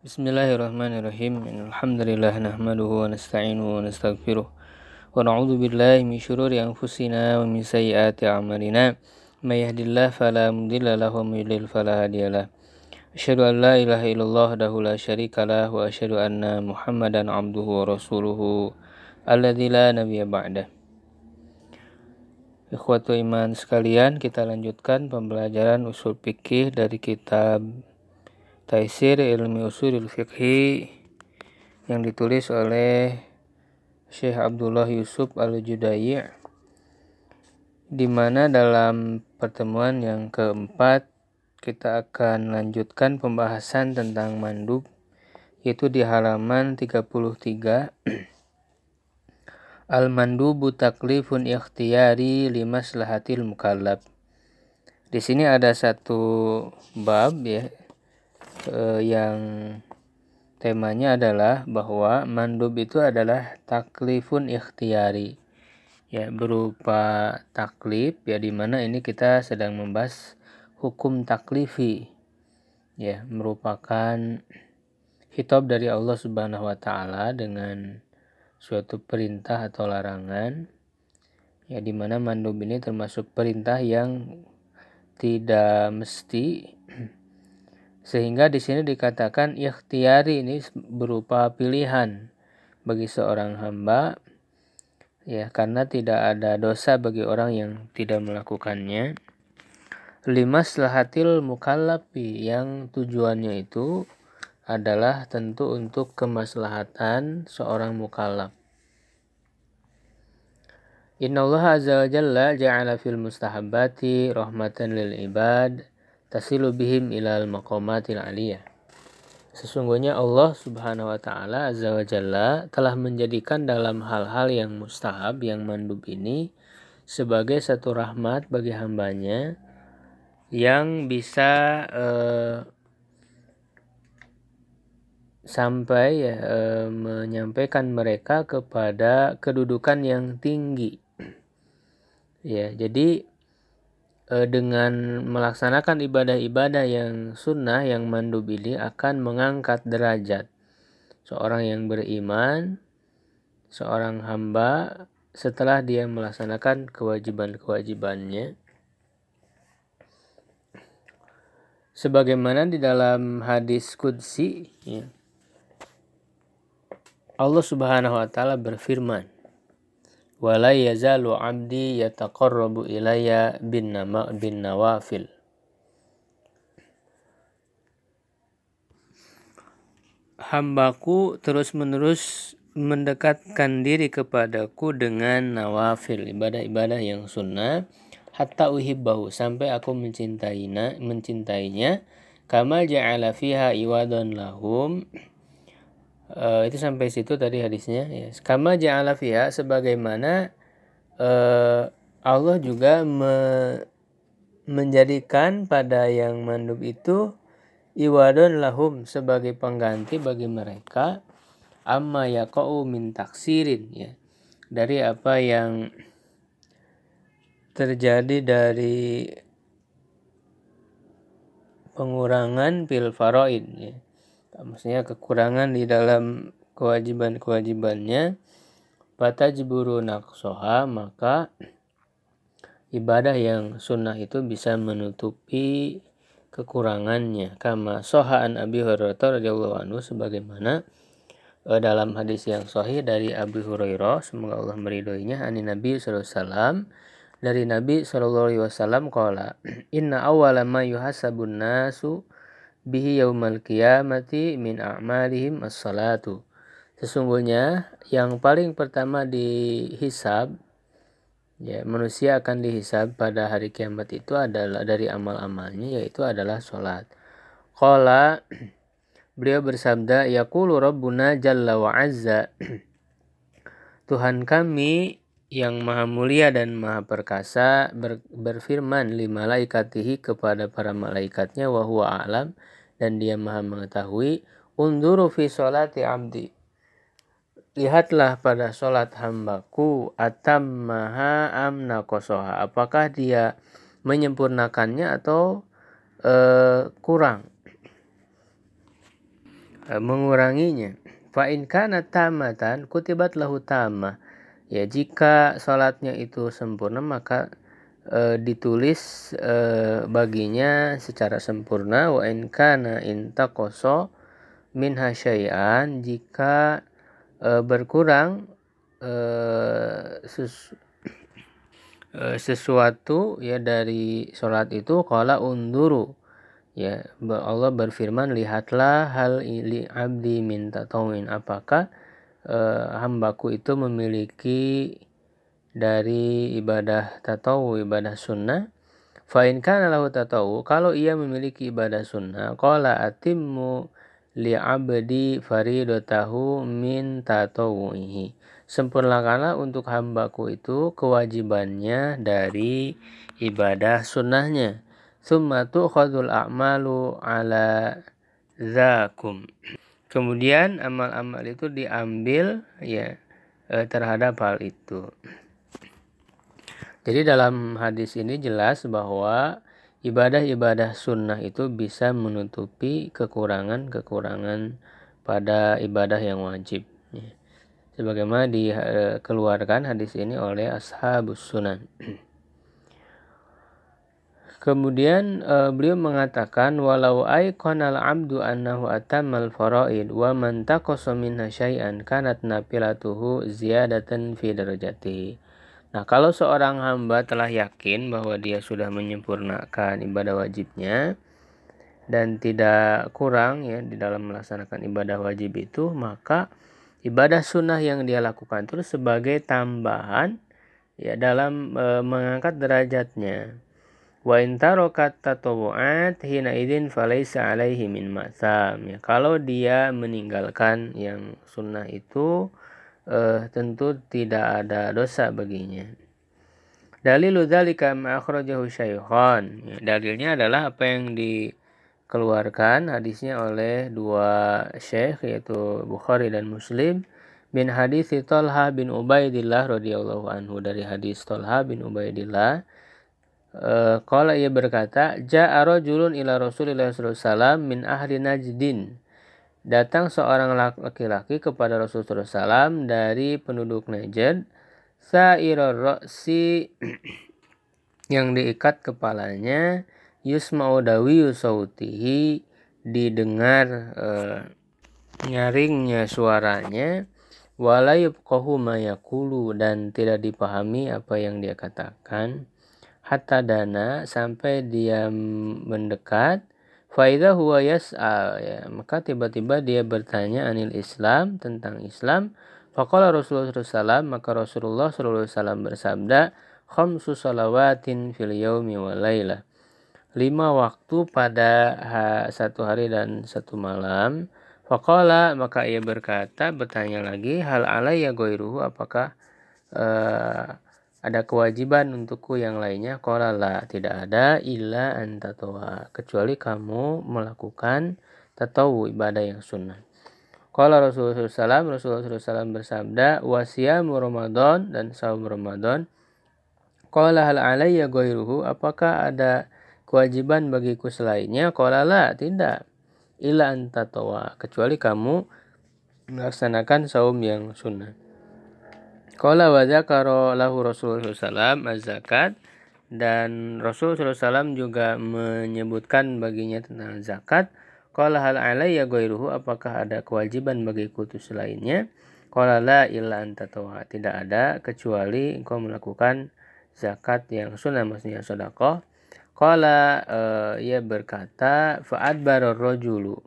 Bismillahirrahmanirrahim. Alhamdulillah nahmaduhu wa nasta'inu wa nastaghfiruh. Wa na'udzu billahi min syururi anfusina wa min sayyiati a'malina. May yahdihillahu fala mudilla lahu wa may yudlil fala hadiya lahu. Asyhadu an la ilaha illallah wahdahu la syarika lahu wa asyhadu anna Muhammadan abduhu wa rasuluhu alladzi la nabiyya ba'da. Ikhwatu iman sekalian, kita lanjutkan pembelajaran usul fikih dari kitab Taisir Ilmi Usulul Fiqhi yang ditulis oleh Syekh Abdullah Yusuf al judai di mana dalam pertemuan yang keempat kita akan lanjutkan pembahasan tentang mandub yaitu di halaman 33 Al-mandubu taklifun ikhtiyari limaslahatil mukallab. Di sini ada satu bab ya eh, yang temanya adalah bahwa mandub itu adalah taklifun ikhtiari ya berupa taklif ya di mana ini kita sedang membahas hukum taklifi ya merupakan hitop dari Allah Subhanahu wa taala dengan suatu perintah atau larangan ya di mana mandub ini termasuk perintah yang tidak mesti sehingga di sini dikatakan ikhtiari ini berupa pilihan bagi seorang hamba ya karena tidak ada dosa bagi orang yang tidak melakukannya. Lima selahatil mukallafi yang tujuannya itu adalah tentu untuk kemaslahatan seorang mukallaf. Inna Allah azza wa jalla ja'ala fil mustahabbati rahmatan lil ibad tasilu bihim ilal maqamatil aliyah. Sesungguhnya Allah Subhanahu wa taala azza wa jalla telah menjadikan dalam hal-hal yang mustahab yang mandub ini sebagai satu rahmat bagi hambanya yang bisa uh, sampai ya eh, menyampaikan mereka kepada kedudukan yang tinggi. Ya, jadi Eh, dengan melaksanakan ibadah-ibadah yang sunnah yang mandubili akan mengangkat derajat seorang yang beriman, seorang hamba setelah dia melaksanakan kewajiban-kewajibannya. Sebagaimana di dalam hadis Qudsi, ya, Allah Subhanahu wa Ta'ala berfirman, wala yazalu abdi yataqarrabu ilayya bin hambaku terus-menerus mendekatkan diri kepadaku dengan nawafil ibadah-ibadah yang sunnah hatta uhibbahu sampai aku mencintainya mencintainya kama ja'ala fiha iwadon lahum Uh, itu sampai situ tadi hadisnya ya. Kama ja'ala fiha sebagaimana uh, Allah juga me menjadikan pada yang mandub itu iwadun lahum sebagai pengganti bagi mereka amma yaqau min taksirin ya. Dari apa yang terjadi dari pengurangan pil faroid ya maksudnya kekurangan di dalam kewajiban-kewajibannya jiburu naksoha maka ibadah yang sunnah itu bisa menutupi kekurangannya kama sohaan Abi Hurairah radhiyallahu anhu sebagaimana eh, dalam hadis yang sahih dari Abi Hurairah semoga Allah meridhoinya ani Nabi sallallahu alaihi wasallam dari Nabi sallallahu alaihi wasallam qala inna awwala ma yuhasabun nasu bihi yaumal qiyamati min a'malihim as-salatu. Sesungguhnya yang paling pertama dihisab ya manusia akan dihisab pada hari kiamat itu adalah dari amal-amalnya yaitu adalah salat. Qala beliau bersabda yaqulu rabbuna jalla wa azza Tuhan kami yang maha mulia dan maha perkasa ber, berfirman li malaikatihi kepada para malaikatnya wa alam dan dia maha mengetahui unduru fi solati amdi lihatlah pada solat hambaku atam maha amna kosoha apakah dia menyempurnakannya atau uh, kurang uh, menguranginya fa in kana tamatan kutibat lahu tamah Ya, jika sholatnya itu sempurna maka e, ditulis e, baginya secara sempurna wa in kana koso min hasyai'an jika e, berkurang e, sesu, e, sesuatu ya dari sholat itu kala unduru ya Allah berfirman lihatlah hal ini abdi minta tauin apakah Eh, hambaku itu memiliki dari ibadah tatawu ibadah sunnah Fa'in kana lahu tatawu, kalau ia memiliki ibadah sunnah, qala atimmu abdi faridotahu min tatawuihi. Sempurnakanlah untuk hambaku itu kewajibannya dari ibadah sunnahnya. Summa khadul a'malu ala zakum kemudian amal-amal itu diambil ya e, terhadap hal itu. Jadi dalam hadis ini jelas bahwa ibadah-ibadah sunnah itu bisa menutupi kekurangan-kekurangan pada ibadah yang wajib. Ya. Sebagaimana dikeluarkan e, hadis ini oleh ashabus sunan. Kemudian uh, beliau mengatakan walau aiqanal abdu annahu atamal faraid wa man taqasa minha syai'an kanat nafilatuhu ziyadatan fi darajati. Nah, kalau seorang hamba telah yakin bahwa dia sudah menyempurnakan ibadah wajibnya dan tidak kurang ya di dalam melaksanakan ibadah wajib itu, maka ibadah sunnah yang dia lakukan terus sebagai tambahan ya dalam e, mengangkat derajatnya. Wa intarokat tatowoat hina idin falaisa alaihi min ma'sam. Ya, kalau dia meninggalkan yang sunnah itu eh, tentu tidak ada dosa baginya. Dalil dzalika ma'akhrajahu akhrajahu Ya, dalilnya adalah apa yang dikeluarkan hadisnya oleh dua syekh yaitu Bukhari dan Muslim bin hadis Tolha bin Ubaidillah radhiyallahu anhu dari hadis Tolha bin Ubaidillah kalau eh, ia berkata, Ja'a julun ila Rasulillah SAW min ahli Najdin. Datang seorang laki-laki kepada Rasulullah SAW dari penduduk Najd. Sa'iror roksi yang diikat kepalanya. Yusma'u dawi yusautihi didengar eh, nyaringnya suaranya. Walayub kohu mayakulu dan tidak dipahami apa yang dia katakan hatta dana sampai dia mendekat faida huwa yas'al ya maka tiba-tiba dia bertanya anil Islam tentang Islam faqala Rasulullah SAW maka Rasulullah SAW bersabda khamsu salawatin fil yaumi wa laila lima waktu pada satu hari dan satu malam faqala maka ia berkata bertanya lagi hal alaiya goiruhu apakah uh, ada kewajiban untukku yang lainnya kolala tidak ada illa antatoa kecuali kamu melakukan tatawu ibadah yang sunnah Qala Rasulullah SAW, Rasulullah SAW bersabda, wasiyamu Ramadan dan saum Ramadan. Qala hal alaiya ghairuhu, apakah ada kewajiban bagiku selainnya? Qala la, tidak. Ila antatawa, kecuali kamu melaksanakan saum yang sunnah. Kala wa zakara lahu Rasulullah SAW zakat dan Rasul SAW juga menyebutkan baginya tentang zakat. Kala hal alayya gairuhu apakah ada kewajiban bagi kutus lainnya? Kala la illa anta tidak ada kecuali engkau melakukan zakat yang sunnah maksudnya sodakoh. Kala uh, eh, ia berkata baror rojulu,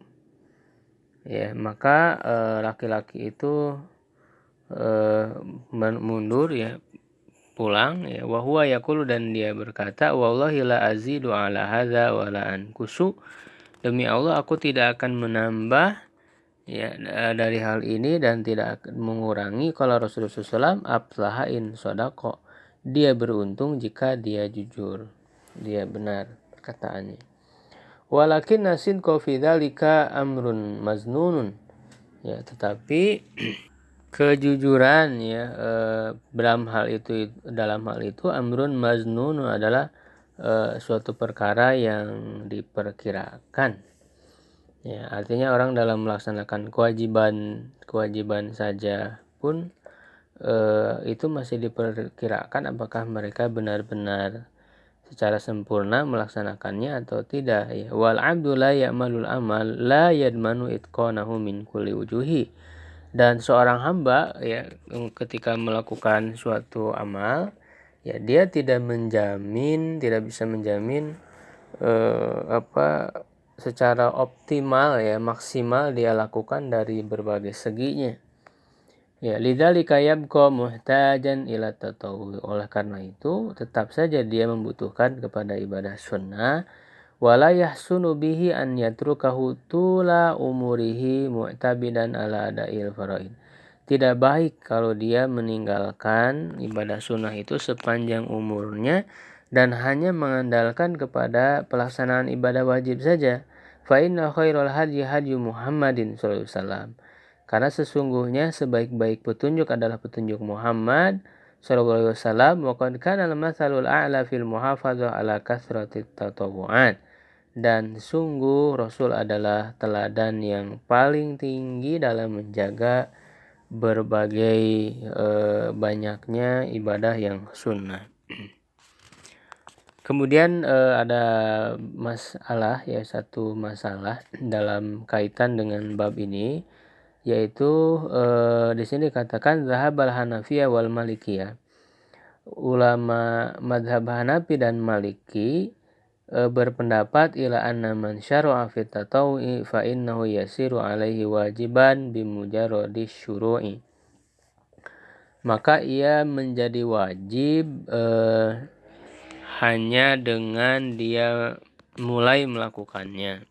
Ya, maka eh, laki-laki uh, laki -laki itu Eh, mundur ya pulang ya wahwa yakulu dan dia berkata wallahi la azidu ala hadza wa la ankusu demi Allah aku tidak akan menambah ya eh, dari hal ini dan tidak akan mengurangi kalau Rasulullah SAW in sodako dia beruntung jika dia jujur dia benar perkataannya walakin nasin kofidalika amrun maznunun ya tetapi kejujuran ya e, dalam hal itu dalam hal itu amrun maznun adalah e, suatu perkara yang diperkirakan ya artinya orang dalam melaksanakan kewajiban kewajiban saja pun e, itu masih diperkirakan apakah mereka benar-benar secara sempurna melaksanakannya atau tidak ya wal abdu la ya'malul amal la yadmanu itqanahu min kulli wujuhi dan seorang hamba ya ketika melakukan suatu amal ya dia tidak menjamin tidak bisa menjamin eh, apa secara optimal ya maksimal dia lakukan dari berbagai seginya ya lidali yabqa muhtajan ila tatawu oleh karena itu tetap saja dia membutuhkan kepada ibadah sunnah wala yahsunu bihi an yatrukahu tula umurihi mu'tabidan ala da'il faraid tidak baik kalau dia meninggalkan ibadah sunnah itu sepanjang umurnya dan hanya mengandalkan kepada pelaksanaan ibadah wajib saja fa inna khairul hadyi hadyu Muhammadin sallallahu wasallam karena sesungguhnya sebaik-baik petunjuk adalah petunjuk Muhammad sallallahu alaihi wasallam wa qad kana al-mathalul a'la fil muhafazah ala kasratit tatawu'at dan sungguh Rasul adalah teladan yang paling tinggi dalam menjaga berbagai e, banyaknya ibadah yang sunnah. Kemudian e, ada masalah ya satu masalah dalam kaitan dengan bab ini yaitu e, di sini dikatakan zahab al Hanafiyah wal Malikiyah. Ulama madhab Hanafi dan Maliki E, berpendapat ila anna man syara'a fi tatawwi fa innahu yasiru alaihi wajiban bimujarradi syuru'i maka ia menjadi wajib eh, hanya dengan dia mulai melakukannya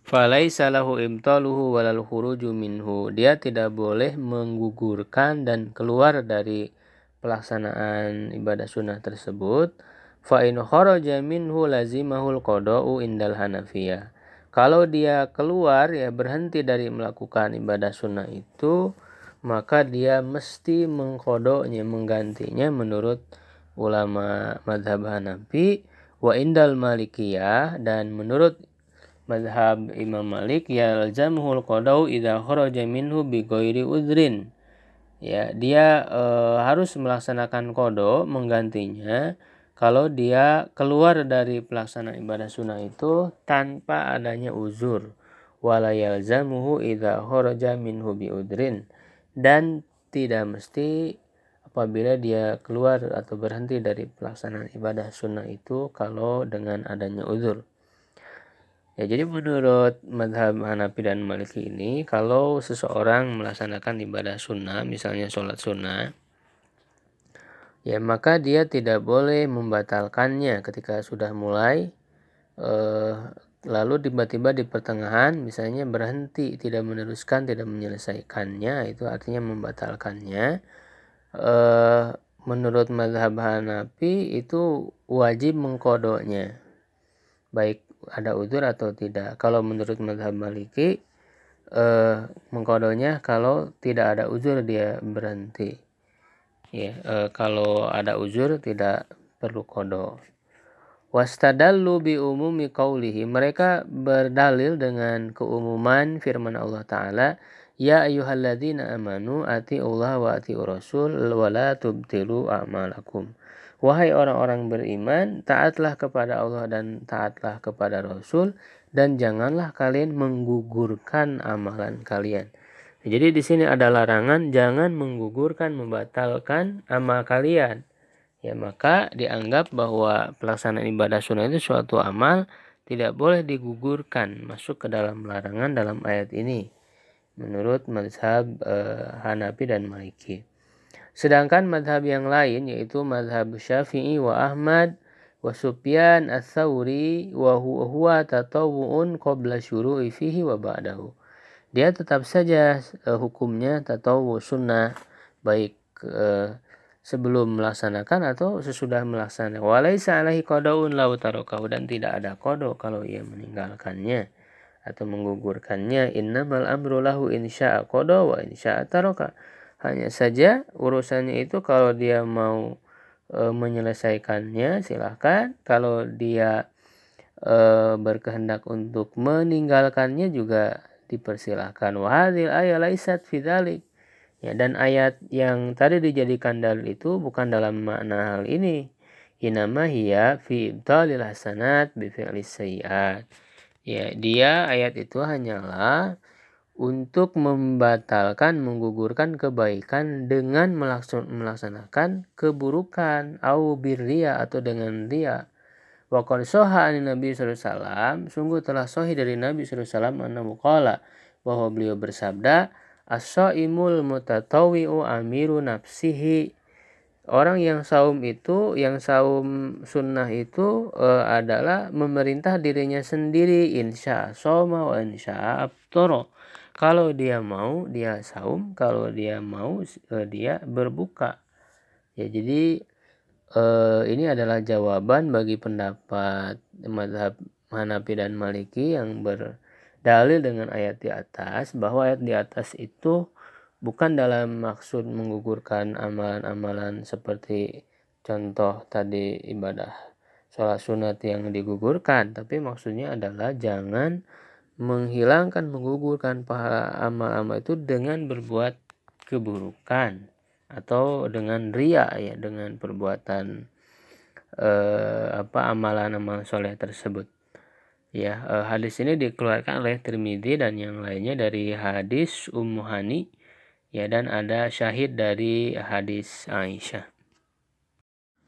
falaisa lahu ibtaluhu walal khuruju minhu dia tidak boleh menggugurkan dan keluar dari pelaksanaan ibadah sunnah tersebut fa in kharaja minhu lazimahul qada'u indal hanafiyah kalau dia keluar ya berhenti dari melakukan ibadah sunnah itu maka dia mesti mengkodoknya menggantinya menurut ulama madhab Hanafi wa indal malikiyah dan menurut madhab Imam Malik ya alzamhul qadau idza kharaja minhu bi udrin ya dia e, harus melaksanakan kodo menggantinya kalau dia keluar dari pelaksanaan ibadah sunnah itu tanpa adanya uzur idza kharaja minhu biudrin dan tidak mesti apabila dia keluar atau berhenti dari pelaksanaan ibadah sunnah itu kalau dengan adanya uzur ya jadi menurut madhab Hanafi dan Maliki ini kalau seseorang melaksanakan ibadah sunnah misalnya sholat sunnah ya maka dia tidak boleh membatalkannya ketika sudah mulai eh, lalu tiba-tiba di pertengahan misalnya berhenti tidak meneruskan tidak menyelesaikannya itu artinya membatalkannya eh, menurut mazhab Hanafi itu wajib mengkodoknya baik ada udur atau tidak kalau menurut mazhab Maliki eh, mengkodoknya kalau tidak ada uzur dia berhenti ya e, kalau ada uzur tidak perlu kodo wastadallu bi umumi qawlihi mereka berdalil dengan keumuman firman Allah taala ya ayyuhalladzina amanu ati Allah wa ati rasul wa la tubtilu a'malakum wahai orang-orang beriman taatlah kepada Allah dan taatlah kepada rasul dan janganlah kalian menggugurkan amalan kalian jadi di sini ada larangan jangan menggugurkan, membatalkan amal kalian. Ya maka dianggap bahwa pelaksanaan ibadah sunnah itu suatu amal tidak boleh digugurkan masuk ke dalam larangan dalam ayat ini menurut mazhab e, eh, Hanafi dan Maliki. Sedangkan mazhab yang lain yaitu mazhab Syafi'i wa Ahmad wa Sufyan ats-Tsauri wa huwa tatawwu'un qabla syuru'i fihi wa ba'dahu dia tetap saja eh, hukumnya atau sunnah baik eh, sebelum melaksanakan atau sesudah melaksanakan walaisa alaihi qadaun lau tarokau dan tidak ada kodo kalau ia meninggalkannya atau menggugurkannya innamal amru lahu insya'a qada wa insya'a taroka hanya saja urusannya itu kalau dia mau e, menyelesaikannya silahkan kalau dia e, berkehendak untuk meninggalkannya juga dipersilahkan. Wahadil ayat laisat fidalik. Ya, dan ayat yang tadi dijadikan dalil itu bukan dalam makna hal ini. Inama hiya fi ibtalil hasanat bi syiat Ya, dia ayat itu hanyalah untuk membatalkan, menggugurkan kebaikan dengan melaksanakan keburukan au birria atau dengan dia Wa qad soha ani Nabi Sallam sungguh telah sohi dari Nabi Sallam anahu qala, bahwa beliau bersabda, As-sa'imul mutatawi'u amiru nafsihi. Orang yang saum itu, yang saum sunnah itu e, adalah memerintah dirinya sendiri. Insya soma wa insya abtoro. Kalau dia mau, dia saum. Kalau dia mau, e, dia berbuka. Ya jadi eh, ini adalah jawaban bagi pendapat madhab Hanafi dan Maliki yang berdalil dengan ayat di atas bahwa ayat di atas itu bukan dalam maksud menggugurkan amalan-amalan seperti contoh tadi ibadah sholat sunat yang digugurkan tapi maksudnya adalah jangan menghilangkan menggugurkan pahala amal-amal itu dengan berbuat keburukan atau dengan ria ya dengan perbuatan eh, apa amalan amal soleh tersebut ya eh, hadis ini dikeluarkan oleh Tirmidzi dan yang lainnya dari hadis Ummu Hani ya dan ada syahid dari hadis Aisyah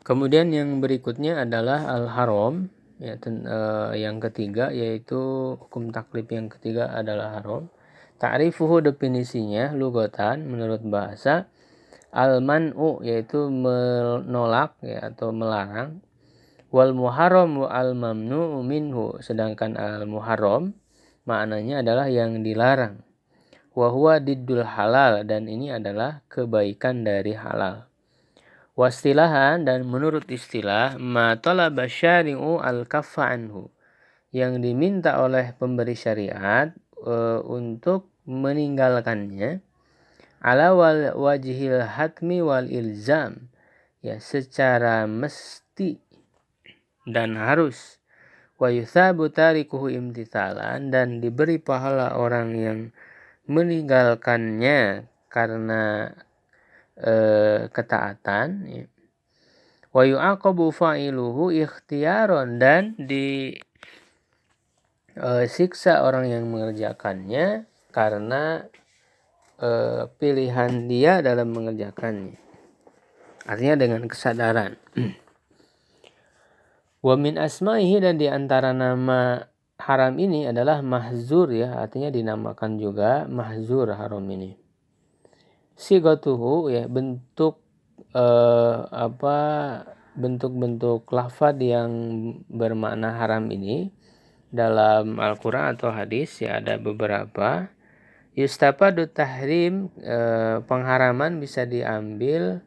kemudian yang berikutnya adalah al haram ya ten, eh, yang ketiga yaitu hukum taklif yang ketiga adalah haram Ta'rifuhu definisinya lugatan menurut bahasa al-man'u yaitu menolak ya, atau melarang wal muharram al mamnu minhu sedangkan al muharram maknanya adalah yang dilarang wa huwa diddul halal dan ini adalah kebaikan dari halal wastilahan dan menurut istilah ma talaba syari'u al kaffa anhu yang diminta oleh pemberi syariat e, untuk meninggalkannya ala wal wajhil hatmi wal ilzam ya secara mesti dan harus wa yuthabu tarikuhu imtithalan dan diberi pahala orang yang meninggalkannya karena e, ketaatan ya. wa yu'aqabu fa'iluhu ikhtiyaron dan di e, siksa orang yang mengerjakannya karena Eh, pilihan dia dalam mengerjakannya. Artinya dengan kesadaran. Wa min asma'ihi dan di antara nama haram ini adalah mahzur ya, artinya dinamakan juga mahzur haram ini. Sigotuhu ya bentuk eh, apa bentuk-bentuk lafad yang bermakna haram ini dalam Al-Quran atau hadis ya ada beberapa Yustafadu tahrim e, pengharaman bisa diambil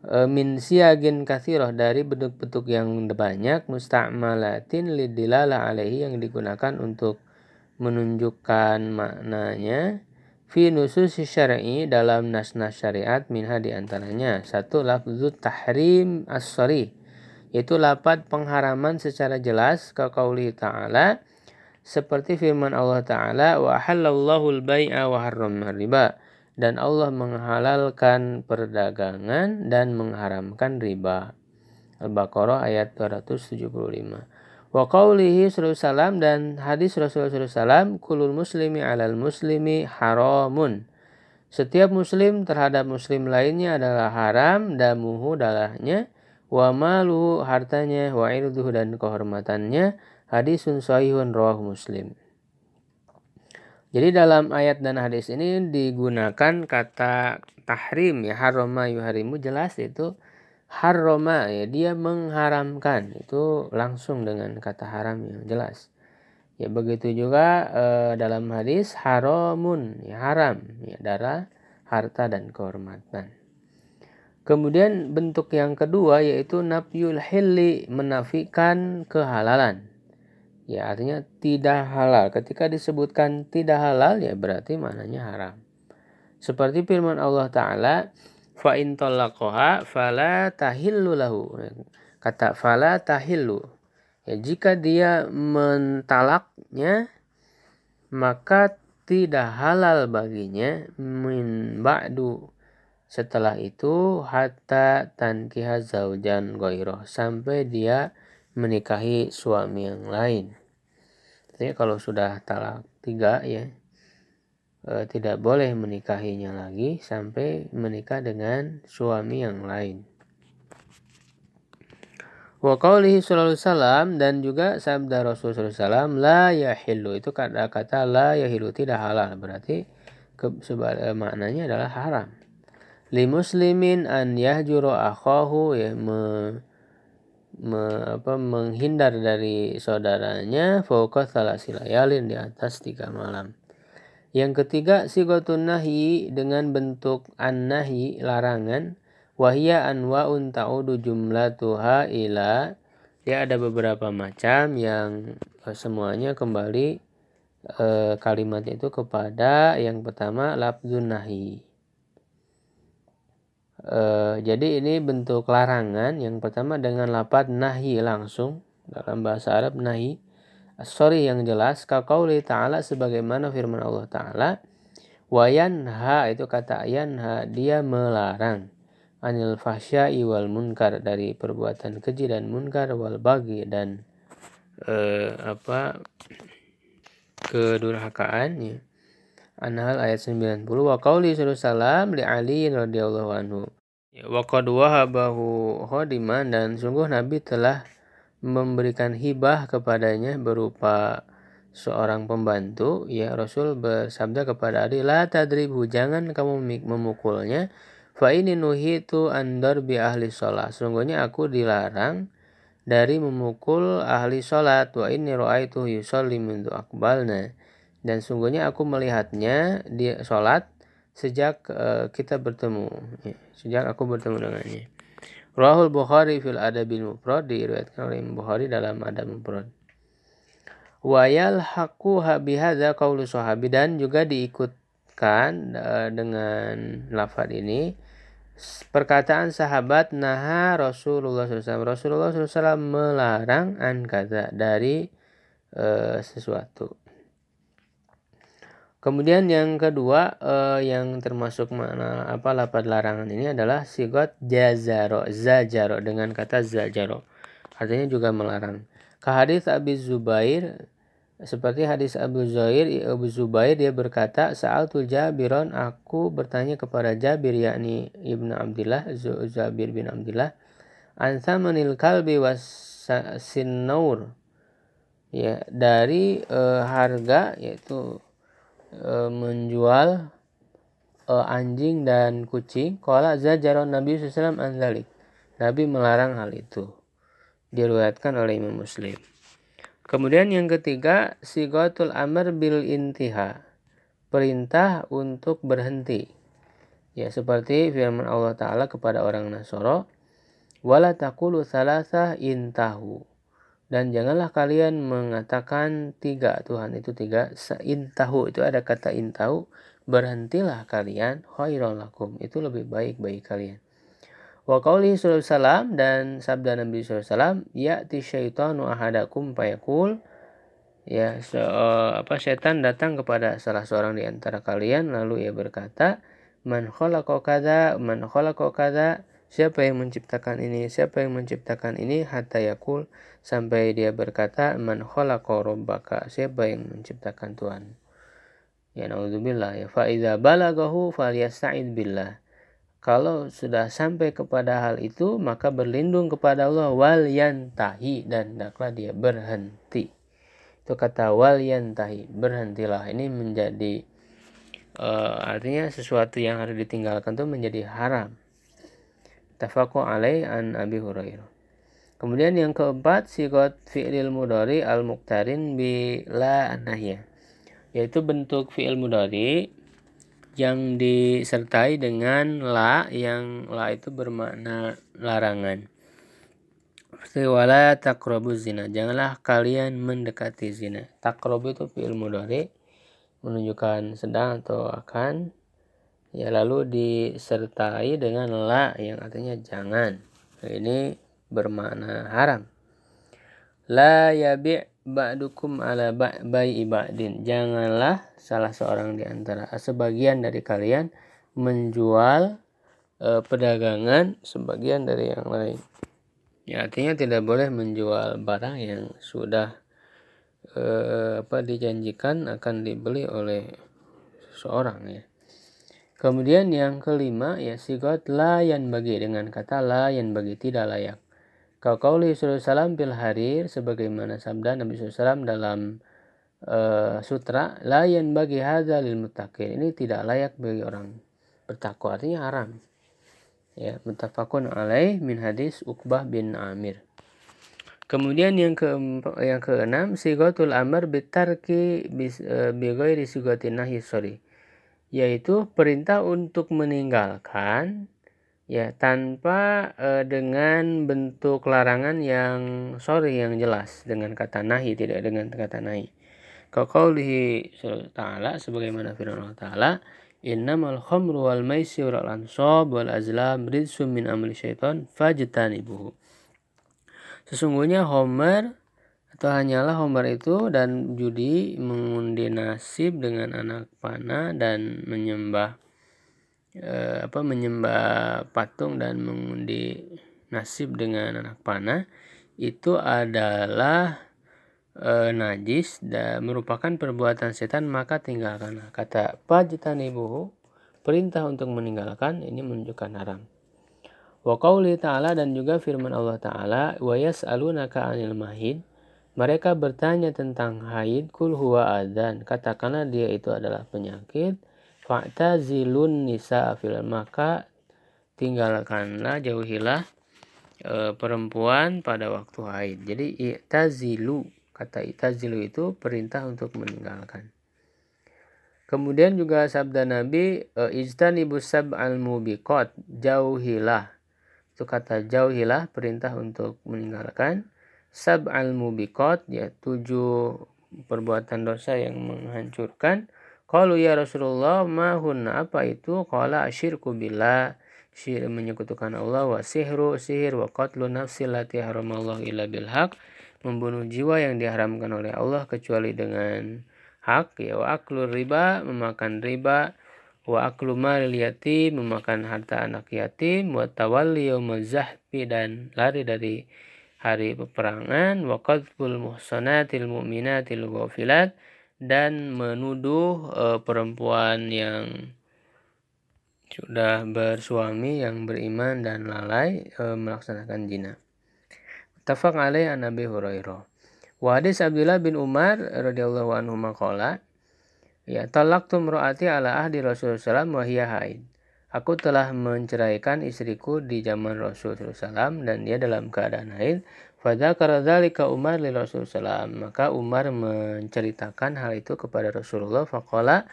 e, min siagin kathiroh dari bentuk-bentuk yang banyak musta'malatin lidilala alaihi yang digunakan untuk menunjukkan maknanya fi nusus syar'i dalam nas-nas syariat minha diantaranya satu lafzu tahrim as-sari yaitu lapat pengharaman secara jelas ke ta'ala seperti firman Allah Ta'ala wa halallahu al-bai'a wa riba dan Allah menghalalkan perdagangan dan mengharamkan riba. Al-Baqarah ayat 275. Wa qawlihi sallallahu dan hadis Rasulullah SAW kulul muslimi alal muslimi haramun. Setiap muslim terhadap muslim lainnya adalah haram damuhu dalahnya wa maluhu hartanya wa irduhu dan kehormatannya Hadisun sahihun rawahu Muslim. Jadi dalam ayat dan hadis ini digunakan kata tahrim ya haroma yuharimu jelas itu haroma ya dia mengharamkan itu langsung dengan kata haram ya jelas. Ya begitu juga e, dalam hadis haromun ya haram ya darah, harta dan kehormatan. Kemudian bentuk yang kedua yaitu nafyul hilli menafikan kehalalan Ya artinya tidak halal. Ketika disebutkan tidak halal ya berarti mananya haram. Seperti firman Allah Ta'ala, fa tolakoha fala tahillu lahu. Kata fala tahillu. Ya, jika dia mentalaknya, maka tidak halal baginya min ba'du setelah itu hatta tankiha zaujan goiroh sampai dia menikahi suami yang lain. Artinya kalau sudah talak tiga ya e, tidak boleh menikahinya lagi sampai menikah dengan suami yang lain. Wa qawlihi sallallahu salam dan juga sabda Rasul Rasulullah salam la yahillu itu kata kata la yahillu tidak halal berarti ke, e, maknanya adalah haram. Li muslimin an yahjuru akhahu ya me, me, apa, menghindar dari saudaranya fokus salah silayalin di atas tiga malam. Yang ketiga si nahi dengan bentuk an nahi larangan wahia anwa'un jumlah tuha ila ya ada beberapa macam yang eh, semuanya kembali e, eh, kalimat itu kepada yang pertama labzun nahi E, jadi ini bentuk larangan yang pertama dengan lapat nahi langsung dalam bahasa Arab nahi. Sorry yang jelas kakauli ta'ala sebagaimana firman Allah taala wayanha itu kata yanha dia melarang anil fahsyai wal munkar dari perbuatan keji dan munkar wal bagi dan e, apa ya. Anhal ayat 90 wa qauli sallallahu li Ali radhiyallahu anhu. Ya, wa qad wahabahu hadiman dan sungguh Nabi telah memberikan hibah kepadanya berupa seorang pembantu ya Rasul bersabda kepada Ali la tadribu jangan kamu memukulnya fa ini nuhitu andor bi ahli sholat sungguhnya aku dilarang dari memukul ahli sholat wa ini ra'aitu yusalli mintu akbalna dan sungguhnya aku melihatnya di sholat sejak uh, kita bertemu. Ya, sejak aku bertemu dengannya. Rahul Bukhari fil adabil mufrad diriwayatkan oleh Bukhari dalam adab mufrad. Wayal haku habihada kaulu sahabi dan juga diikutkan uh, dengan lafad ini perkataan sahabat naha Rasulullah SAW. Rasulullah SAW melarang an kata dari uh, sesuatu. Kemudian yang kedua eh, yang termasuk mana apa lapat larangan ini adalah sigot jazaro zajaro dengan kata zajaro. Artinya juga melarang. Kahadis Abi Zubair seperti hadis Abu Zubair, Abu Zubair dia berkata, saat tuh Jabiron, aku bertanya kepada Jabir, yakni Ibnu Abdullah, Zubair bin Abdullah, Ansa kalbi was Ya, dari eh, harga yaitu e, menjual e, anjing dan kucing qala zajaron nabi Sallam anzalik nabi melarang hal itu diriwayatkan oleh Imam Muslim kemudian yang ketiga sigotul amr bil intiha perintah untuk berhenti ya seperti firman Allah taala kepada orang Nasoro wala salasah intahu dan janganlah kalian mengatakan tiga Tuhan itu tiga seintahu itu ada kata intahu berhentilah kalian khairul lakum itu lebih baik bagi kalian wa qauli sallallahu dan sabda Nabi sallallahu ti syaitanu ahadakum fayaqul ya so, eh, apa setan datang kepada salah seorang di antara kalian lalu ia berkata man khalaqa kada man khalaqa kada Siapa yang menciptakan ini? Siapa yang menciptakan ini? Hatta yakul sampai dia berkata man khalaqa rabbaka. Siapa yang menciptakan Tuhan? Ya naudzubillah ya fa idza balagahu falyasta'id billah. Kalau sudah sampai kepada hal itu maka berlindung kepada Allah wal yantahi dan hendaklah dia berhenti. Itu kata wal yantahi, berhentilah. Ini menjadi uh, artinya sesuatu yang harus ditinggalkan itu menjadi haram Tafakku alai an Abi Hurairah. Kemudian yang keempat sikot fi'il mudori al muktarin bila nahya yaitu bentuk fi'il mudori yang disertai dengan la yang la itu bermakna larangan. Seperti wala takrobu zina. Janganlah kalian mendekati zina. Takrobu itu fi'il mudori menunjukkan sedang atau akan ya lalu disertai dengan la yang artinya jangan nah, ini bermakna haram la yabi' ba'dukum ala ba'i ibadin janganlah salah seorang di antara sebagian dari kalian menjual e, pedagangan sebagian dari yang lain ya artinya tidak boleh menjual barang yang sudah e, apa dijanjikan akan dibeli oleh seorang ya Kemudian yang kelima ya sigot layan bagi dengan kata layan bagi tidak layak. Kau kauli salam fil harir sebagaimana sabda Nabi SAW dalam uh, sutra layan bagi hadalil mutakin ini tidak layak bagi orang bertakwa artinya haram. Ya, mutafakun alaih min hadis Uqbah bin Amir. Kemudian yang ke yang keenam sigotul amr bitarki bis, e, bi sigotin nahi sorry yaitu perintah untuk meninggalkan ya tanpa eh, dengan bentuk larangan yang sorry yang jelas dengan kata nahi tidak dengan kata nahi. di ta'ala sebagaimana firman Allah ta'ala Innamal khamru wal maisir wal ansab wal azlam rizsum min amri syaitan fajtanibuhu. Sesungguhnya Homer atau hanyalah Homer itu dan judi mengundi nasib dengan anak panah dan menyembah eh, apa menyembah patung dan mengundi nasib dengan anak panah itu adalah e, najis dan merupakan perbuatan setan maka tinggalkanlah kata ibu perintah untuk meninggalkan ini menunjukkan haram wa ta'ala dan juga firman Allah ta'ala wa yas'alunaka 'anil mahid mereka bertanya tentang haid, kul huwa adan. Katakanlah dia itu adalah penyakit. Fakta zilun nisa afil maka tinggalkanlah jauhilah e, perempuan pada waktu haid. Jadi itazilu kata itazilu itu perintah untuk meninggalkan. Kemudian juga sabda Nabi e, eh, sab al-mubikot, jauhilah. Itu kata jauhilah perintah untuk meninggalkan Sab al-mubikot ya tujuh perbuatan dosa yang menghancurkan Kalau ya Rasulullah ma apa itu? Kalau asyirku bila syir menyekutukan Allah wa sihru sihir wa qatlu nafsi lati haramallahu illa bil haq membunuh jiwa yang diharamkan oleh Allah kecuali dengan hak ya wa aklu riba memakan riba wa aklu mal yatim memakan harta anak yatim wa tawalli yaumaz dan lari dari hari peperangan wa muhsanatil mu'minatil ghafilat dan menuduh e, perempuan yang sudah bersuami yang beriman dan lalai e, melaksanakan zina. Tafaq alaih an Abi Hurairah. Wa hadis Abdullah bin Umar radhiyallahu anhu maqala ya talaqtu ra'ati ala ahdi Rasulullah sallallahu alaihi wasallam wa hiya haid. Aku telah menceraikan istriku di zaman Rasulullah SAW dan dia dalam keadaan haid. Fadha karadhalika Umar li Rasulullah SAW. Maka Umar menceritakan hal itu kepada Rasulullah. Fakola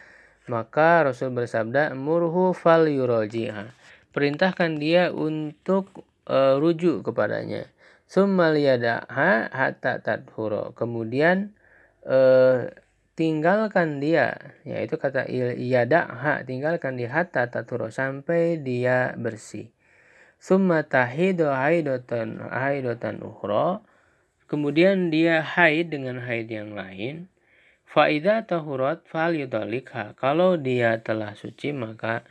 maka Rasul bersabda murhu fal yurojiha. Perintahkan dia untuk uh, rujuk kepadanya. Summaliyadaha hatta tadhuro. Kemudian uh, tinggalkan dia yaitu kata ha tinggalkan di hatta taturo sampai dia bersih summa tahidu haidatan haidatan ukhra kemudian dia haid dengan haid yang lain faida tahurat fal yudalikha kalau dia telah suci maka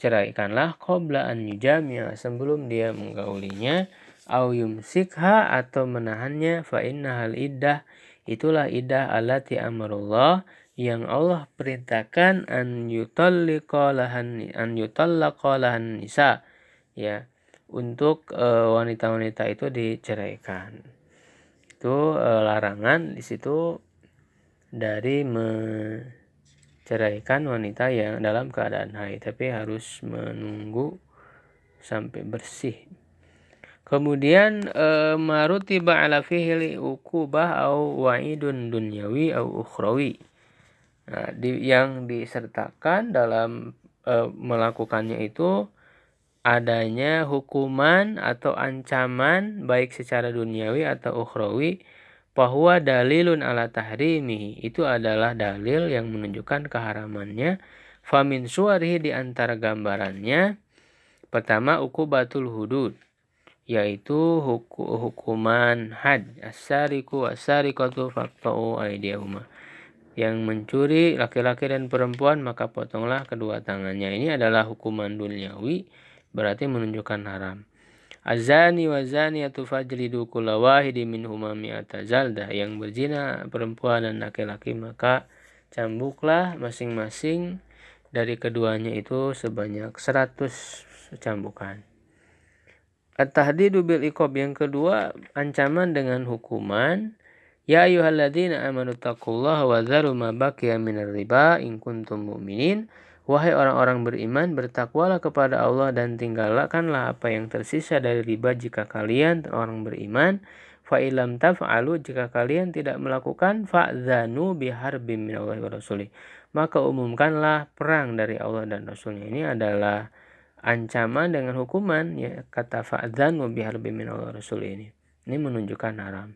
ceraikanlah qabla an yujamia sebelum dia menggaulinya au yumsikha atau menahannya fa hal iddah Itulah idah alati amarullah yang Allah perintahkan an yutalliqa an yutallaqa nisa ya untuk eh, wanita-wanita e, itu diceraikan itu e, larangan di situ dari menceraikan wanita yang dalam keadaan haid tapi harus menunggu sampai bersih Kemudian e, eh, marutiba ala fihi ukubah au wa'idun dunyawi au ukhrawi. Nah, yang disertakan dalam uh, melakukannya itu adanya hukuman atau ancaman baik secara duniawi atau ukhrawi bahwa dalilun ala tahrimi itu adalah dalil yang menunjukkan keharamannya famin suarihi di antara gambarannya pertama ukubatul hudud yaitu huku, hukuman had asariku asarikatu faktau aidiyahuma yang mencuri laki-laki dan perempuan maka potonglah kedua tangannya ini adalah hukuman duniawi berarti menunjukkan haram azani wazani atau fajridu kula wahidi min humami atazalda yang berzina perempuan dan laki-laki maka cambuklah masing-masing dari keduanya itu sebanyak 100 cambukan At-tahdidu bil iqab yang kedua ancaman dengan hukuman. Ya ayyuhalladzina amanu taqullaha wa dharu ma baqiya minar riba in kuntum mu'minin. Wahai orang-orang beriman, bertakwalah kepada Allah dan tinggalkanlah apa yang tersisa dari riba jika kalian orang beriman. Fa'ilam taf'alu jika kalian tidak melakukan fa'zanu biharbim minallahi wa rasulih. Maka umumkanlah perang dari Allah dan Rasulnya. Ini adalah ancaman dengan hukuman ya kata fa'dzan wa biharbi min Allah Rasul ini. Ini menunjukkan haram.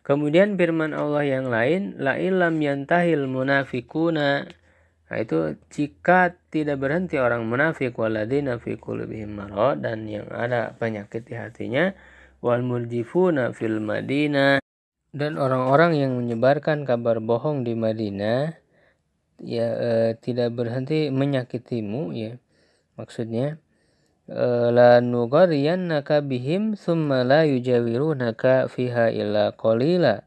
Kemudian firman Allah yang lain, la ilam yantahil munafikuna. Nah, itu jika tidak berhenti orang munafik waladina fi qulubihim dan yang ada penyakit di hatinya wal murjifuna fil madina dan orang-orang yang menyebarkan kabar bohong di Madinah ya eh, tidak berhenti menyakitimu ya maksudnya eh, la nugariyannaka bihim summa la yujawirunaka fiha illa qalila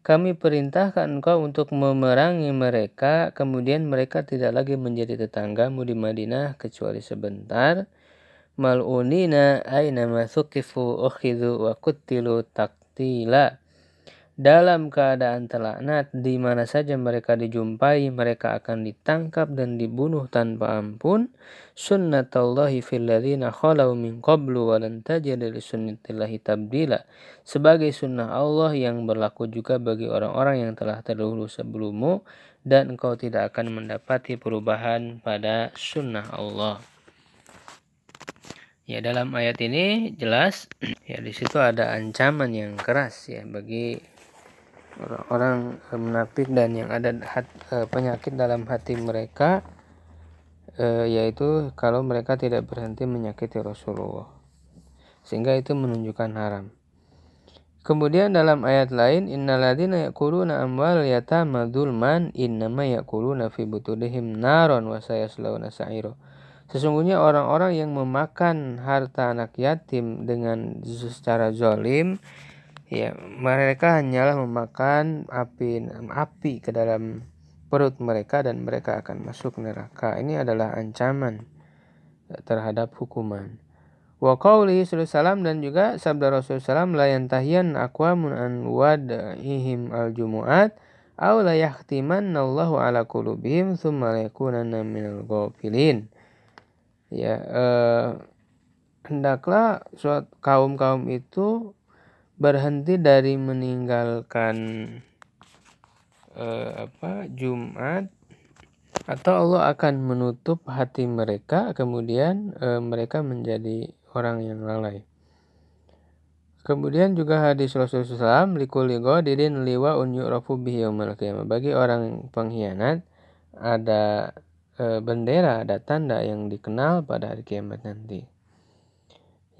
kami perintahkan engkau untuk memerangi mereka kemudian mereka tidak lagi menjadi tetanggamu di Madinah kecuali sebentar mal'unina aina masukifu ukhidhu wa kutilu taktila dalam keadaan telaknat di mana saja mereka dijumpai mereka akan ditangkap dan dibunuh tanpa ampun sunnatullahi fil ladzina khalau min qablu wa lan tajid li sunnatillahi tabdila sebagai sunnah Allah yang berlaku juga bagi orang-orang yang telah terdahulu sebelummu dan engkau tidak akan mendapati perubahan pada sunnah Allah Ya dalam ayat ini jelas ya di situ ada ancaman yang keras ya bagi orang munafik dan yang ada hat, eh, penyakit dalam hati mereka eh, yaitu kalau mereka tidak berhenti menyakiti Rasulullah sehingga itu menunjukkan haram kemudian dalam ayat lain innaladina yakuluna amwal yatama madulman innama yakuluna fi butudihim naron wa sayaslawna sesungguhnya orang-orang yang memakan harta anak yatim dengan secara zolim ya mereka hanyalah memakan api api ke dalam perut mereka dan mereka akan masuk neraka ini adalah ancaman terhadap hukuman wa qawlihi sallallahu dan juga sabda rasul SAW la yantahiyan aqwamun an wadaihim aljumuat aw la yahtimannallahu ala qulubihim thumma yakunanna minal ghafilin ya eh, hendaklah suatu kaum-kaum itu berhenti dari meninggalkan uh, apa Jumat atau Allah akan menutup hati mereka kemudian eh, mereka menjadi orang yang lalai. Kemudian juga hadis Rasulullah SAW, likuligo didin liwa unyu rofu Bagi orang pengkhianat, ada e, bendera, ada tanda yang dikenal pada hari kiamat nanti.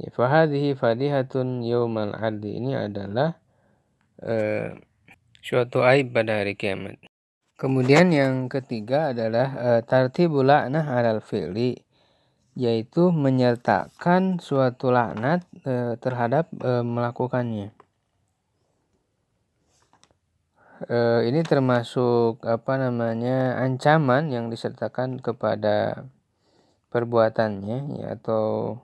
Fahadihi fadihatun yawmal adi ini adalah uh, suatu aib pada hari kiamat. Kemudian yang ketiga adalah uh, eh, tartibul laknah alal fi'li yaitu menyertakan suatu laknat uh, terhadap uh, melakukannya. Uh, ini termasuk apa namanya ancaman yang disertakan kepada perbuatannya ya, atau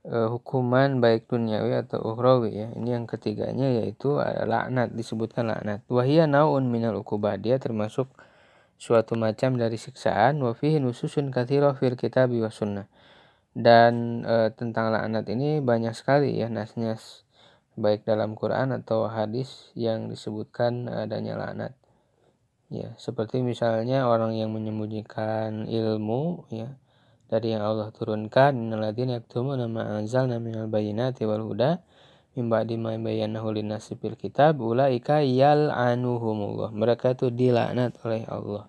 Eh, hukuman baik duniawi atau ukhrawi ya. Ini yang ketiganya yaitu eh, laknat disebutkan laknat. Wahia naun minal ukubah dia termasuk suatu macam dari siksaan wa fihi nususun katsirah fil kitab wa sunnah. Dan e, tentang laknat ini banyak sekali ya nasnya baik dalam Quran atau hadis yang disebutkan adanya laknat. Ya, seperti misalnya orang yang menyembunyikan ilmu ya dari yang Allah turunkan innalladzina yaktumuna ma anzalna minal bayyinati wal huda mim ba'di ma bayyanahu linnasi fil kitab ulaika yal'anuhumullah mereka itu dilaknat oleh Allah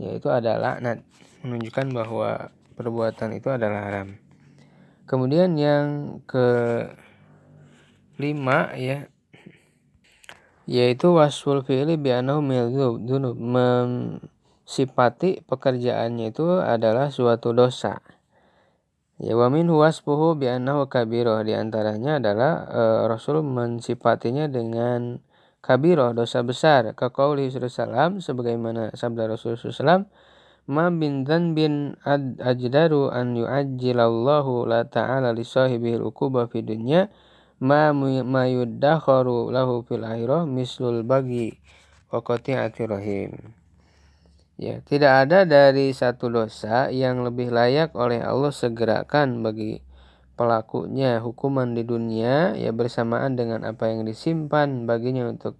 yaitu ada laknat menunjukkan bahwa perbuatan itu adalah haram kemudian yang ke lima ya yaitu wasful fi'li bi'anahu minal dunub sifati pekerjaannya itu adalah suatu dosa. Ya wa min huwasfuhu bi annahu kabiroh di antaranya adalah e, Rasul mensifatinya dengan kabiroh dosa besar. qauli sallam sebagaimana sabda Rasul sallam ma bin dan bin ad ajdaru an yu'ajjilallahu la ta'ala li al uquba fi dunya ma ma lahu fil akhirah mislul bagi wa qati'ati rahim. Ya, tidak ada dari satu dosa yang lebih layak oleh Allah segerakan bagi pelakunya hukuman di dunia ya bersamaan dengan apa yang disimpan baginya untuk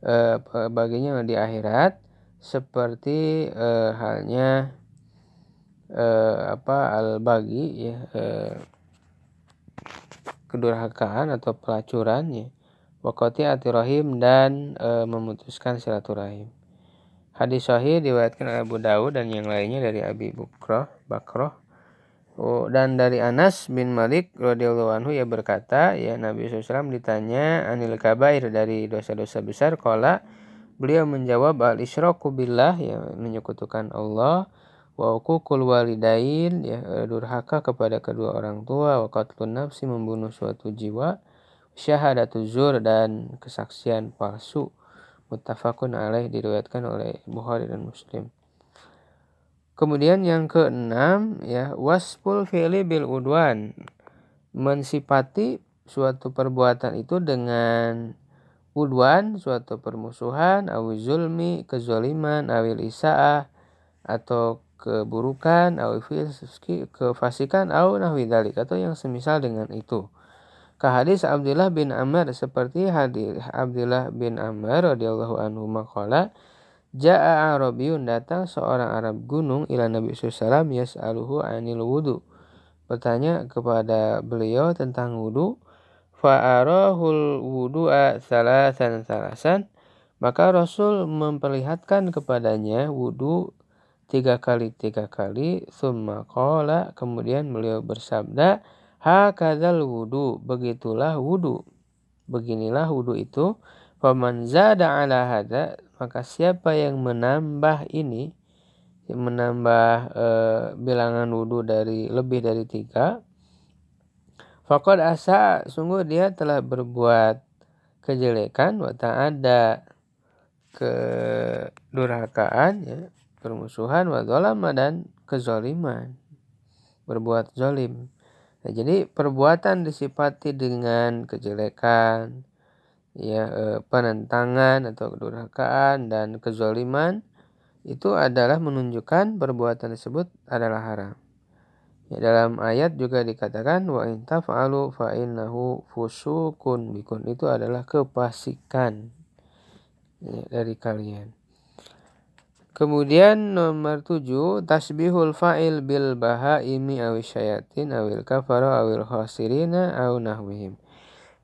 eh, baginya di akhirat seperti eh, halnya eh, apa al-bagi ya eh, kedurhakaan atau pelacuran ya wakati atirahim dan eh, memutuskan silaturahim Hadis sahih diriwayatkan oleh Abu Dawud dan yang lainnya dari Abi Bukroh, Bakroh dan dari Anas bin Malik radhiyallahu anhu ya berkata ya Nabi SAW ditanya anil kabair dari dosa-dosa besar kola beliau menjawab al isyraku billah ya menyekutukan Allah wa uqul walidain ya durhaka kepada kedua orang tua wa qatlun nafsi membunuh suatu jiwa syahadatuzur zur dan kesaksian palsu Muttafaqun alaih diriwayatkan oleh Bukhari dan Muslim. Kemudian yang keenam ya waspul fi'li bil udwan mensifati suatu perbuatan itu dengan udwan suatu permusuhan awi zulmi kezoliman awil isaah atau keburukan awi fiski kefasikan au nahwidalik atau yang semisal dengan itu Kahadis Abdullah bin Amr seperti hadis Abdullah bin Amr radhiyallahu anhu maqala Ja'a Arabiyun datang seorang Arab gunung ila Nabi yas yas'aluhu anil wudu. Bertanya kepada beliau tentang wudu. Fa'arahul wudu'a salasan salasan. Maka Rasul memperlihatkan kepadanya wudu tiga kali tiga kali. Summa kola. Kemudian beliau bersabda Hakadal wudu, begitulah wudu. Beginilah wudu itu. Faman zada ala hada, maka siapa yang menambah ini, menambah e, bilangan wudu dari lebih dari tiga, fakod asa, sungguh dia telah berbuat kejelekan, wata ada kedurhakaan, ya, permusuhan, wadolama dan kezoliman, berbuat zolim Nah, jadi perbuatan disifati dengan kejelekan, ya eh, penentangan atau kedurhakaan dan kezoliman itu adalah menunjukkan perbuatan tersebut adalah haram. Ya, dalam ayat juga dikatakan wa intafalu fa innahu fusukun bikun itu adalah kepasikan ya, dari kalian. Kemudian nomor tujuh tasbihul fa'il bil bahaimi awi syayatin awil kafara awil khasirina aw nahwihim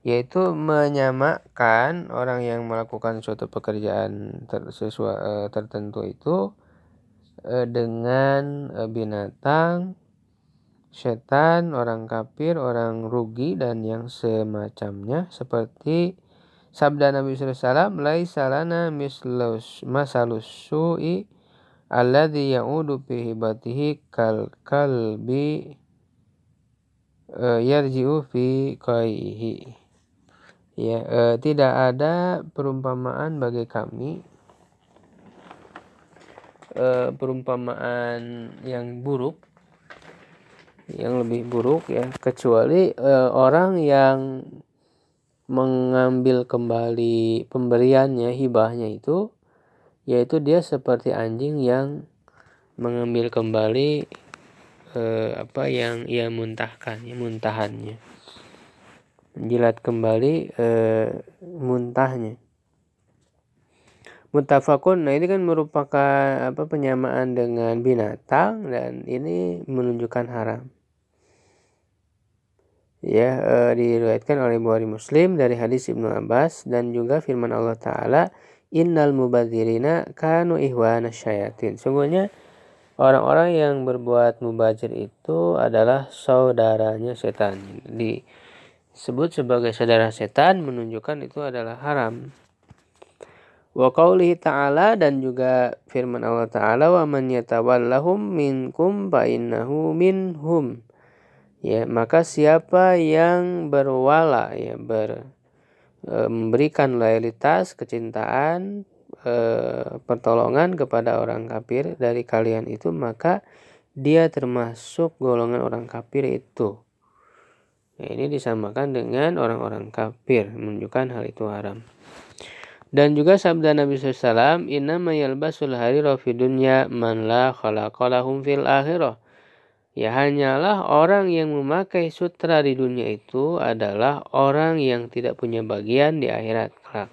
yaitu menyamakan orang yang melakukan suatu pekerjaan ter, e, tertentu itu eh, dengan eh, binatang, setan, orang kafir, orang rugi dan yang semacamnya seperti sabda Nabi SAW lai salana mislus masalus su'i alladhi ya'udu fi hibatihi kal kalbi uh, yarji'u fi kaihi ya uh, tidak ada perumpamaan bagi kami uh, perumpamaan yang buruk yang lebih buruk ya kecuali uh, orang yang mengambil kembali pemberiannya, hibahnya itu, yaitu dia seperti anjing yang mengambil kembali eh, apa yang ia muntahkan, ya, muntahannya, jilat kembali eh, muntahnya. Mutafakun, nah ini kan merupakan apa penyamaan dengan binatang dan ini menunjukkan haram ya e, diriwayatkan oleh Bukhari Muslim dari hadis Ibnu Abbas dan juga firman Allah taala innal mubadzirina kanu ihwana syayatin sungguhnya orang-orang yang berbuat mubazir itu adalah saudaranya setan disebut sebagai saudara setan menunjukkan itu adalah haram wa qaulihi ta'ala dan juga firman Allah taala wa man yatawallahum minkum fa innahu minhum ya maka siapa yang berwala ya ber e, memberikan loyalitas kecintaan e, pertolongan kepada orang kafir dari kalian itu maka dia termasuk golongan orang kafir itu ya, ini disamakan dengan orang-orang kafir menunjukkan hal itu haram dan juga sabda Nabi Alaihi Wasallam inna mayalbasul hari rofidunya man kala khalaqalahum fil akhirah Ya hanyalah orang yang memakai sutra di dunia itu adalah orang yang tidak punya bagian di akhirat kelak.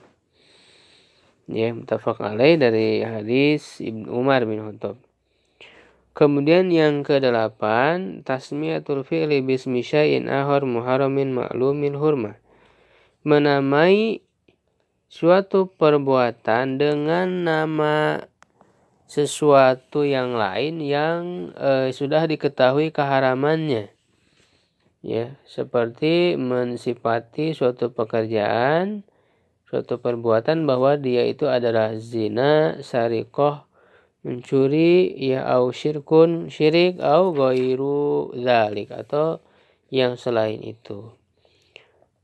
Ya, mutafak alaih dari hadis Ibn Umar bin Khattab. Kemudian yang kedelapan, tasmiyatul fi'li bismi syai'in ahor muharamin ma'lumin hurma. Menamai suatu perbuatan dengan nama sesuatu yang lain yang e, sudah diketahui keharamannya ya seperti mensifati suatu pekerjaan suatu perbuatan bahwa dia itu adalah zina sarikoh mencuri ya au syirkun syirik au goiru zalik atau yang selain itu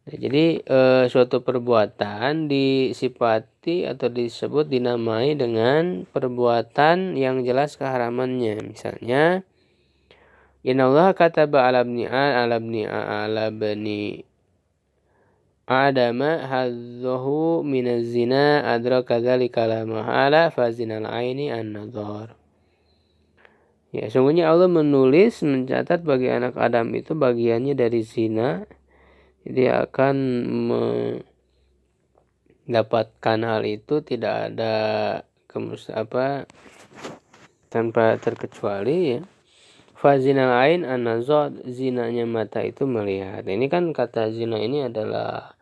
Ya, jadi eh, suatu perbuatan disipati atau disebut dinamai dengan perbuatan yang jelas keharamannya. Misalnya, Inna Allah kata ala alabni alabni bni ala bni Adama hadzahu minaz zina adra kadzalika la mahala fazinal aini an-nadhar. Ya, sungguhnya Allah menulis mencatat bagi anak Adam itu bagiannya dari zina dia akan mendapatkan hal itu tidak ada kemus apa tanpa terkecuali ya lain ain anazod zinanya mata itu melihat ini kan kata zina ini adalah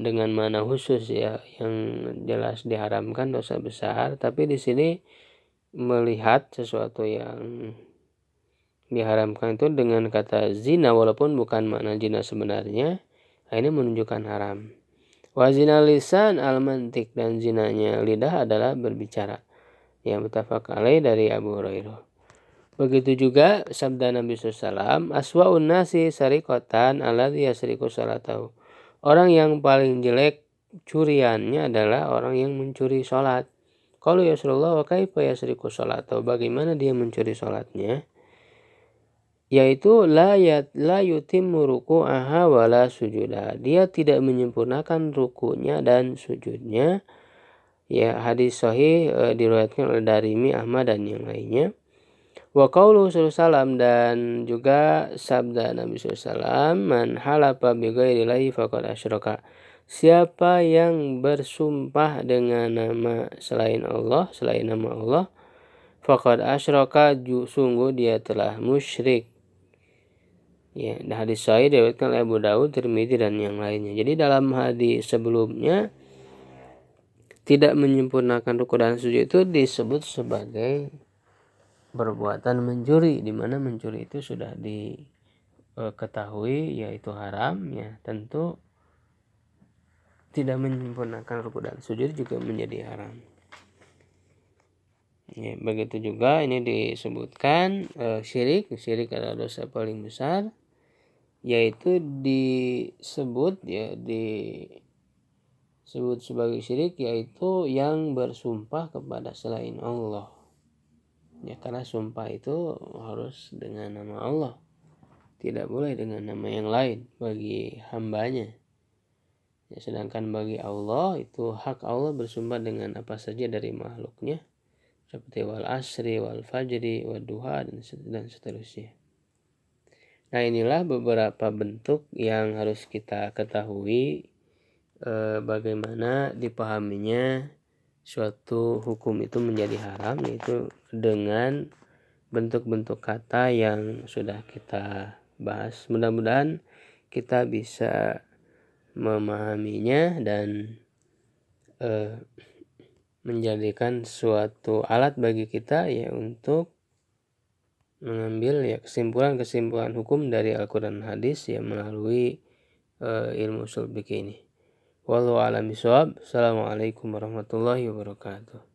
dengan mana khusus ya yang jelas diharamkan dosa besar tapi di sini melihat sesuatu yang diharamkan itu dengan kata zina walaupun bukan makna zina sebenarnya ini menunjukkan haram wazina lisan al mantik dan zinanya lidah adalah berbicara yang mutafak alai dari Abu Hurairah begitu juga sabda Nabi SAW aswa unnasi sarikotan aladhi yasriku salatahu orang yang paling jelek curiannya adalah orang yang mencuri sholat kalau ya Rasulullah wa kaifa yasriku sholat atau bagaimana dia mencuri sholatnya yaitu la yat la ruku'aha wala sujudah. Dia tidak menyempurnakan rukunya dan sujudnya. Ya, hadis sahih e, diriwayatkan oleh Darimi, Ahmad dan yang lainnya. Wa qaulu sallallahu dan juga sabda Nabi sallallahu man halafa bi lahi faqad asyraka. Siapa yang bersumpah dengan nama selain Allah, selain nama Allah, faqad asyraka sungguh dia telah musyrik Ya, hadis sahih diriwayatkan oleh Abu Dawud, Tirmidzi dan yang lainnya. Jadi dalam hadis sebelumnya tidak menyempurnakan ruku dan sujud itu disebut sebagai perbuatan mencuri di mana mencuri itu sudah diketahui yaitu haram ya tentu tidak menyempurnakan ruku dan sujud juga menjadi haram ya begitu juga ini disebutkan e, syirik syirik adalah dosa paling besar yaitu disebut ya disebut sebagai syirik yaitu yang bersumpah kepada selain Allah ya karena sumpah itu harus dengan nama Allah tidak boleh dengan nama yang lain bagi hambanya ya, sedangkan bagi Allah itu hak Allah bersumpah dengan apa saja dari makhluknya seperti wal asri wal fajri wal duha dan seterusnya Nah, inilah beberapa bentuk yang harus kita ketahui eh, bagaimana dipahaminya suatu hukum itu menjadi haram yaitu dengan bentuk-bentuk kata yang sudah kita bahas. Mudah-mudahan kita bisa memahaminya dan eh, menjadikan suatu alat bagi kita ya untuk mengambil ya kesimpulan-kesimpulan hukum dari Al-Qur'an hadis ya melalui uh, ilmu usul ini. Wallahu a'lam bishawab. Assalamualaikum warahmatullahi wabarakatuh.